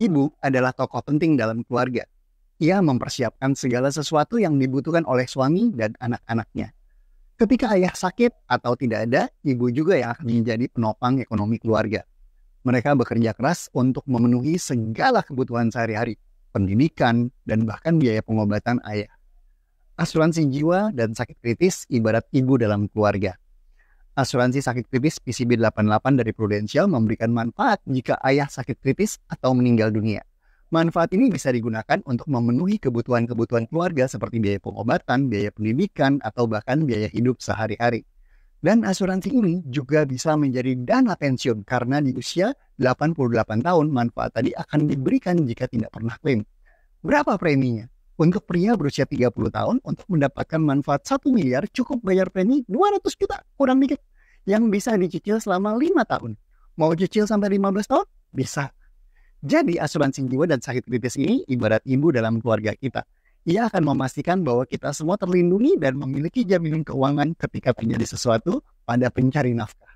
Ibu adalah tokoh penting dalam keluarga. Ia mempersiapkan segala sesuatu yang dibutuhkan oleh suami dan anak-anaknya. Ketika ayah sakit atau tidak ada, ibu juga yang akan menjadi penopang ekonomi keluarga. Mereka bekerja keras untuk memenuhi segala kebutuhan sehari-hari, pendidikan, dan bahkan biaya pengobatan ayah. Asuransi jiwa dan sakit kritis ibarat ibu dalam keluarga. Asuransi sakit kritis PCB 88 dari Prudential memberikan manfaat jika ayah sakit kritis atau meninggal dunia. Manfaat ini bisa digunakan untuk memenuhi kebutuhan-kebutuhan keluarga seperti biaya pengobatan, biaya pendidikan, atau bahkan biaya hidup sehari-hari. Dan asuransi ini juga bisa menjadi dana pensiun karena di usia 88 tahun manfaat tadi akan diberikan jika tidak pernah klaim. Berapa preminya? Untuk pria berusia 30 tahun untuk mendapatkan manfaat 1 miliar cukup bayar premi 200 juta kurang dikit yang bisa dicicil selama lima tahun. Mau cicil sampai 15 tahun? Bisa. Jadi asuransi jiwa dan sakit kritis ini ibarat ibu dalam keluarga kita. Ia akan memastikan bahwa kita semua terlindungi dan memiliki jaminan keuangan ketika terjadi sesuatu pada pencari nafkah.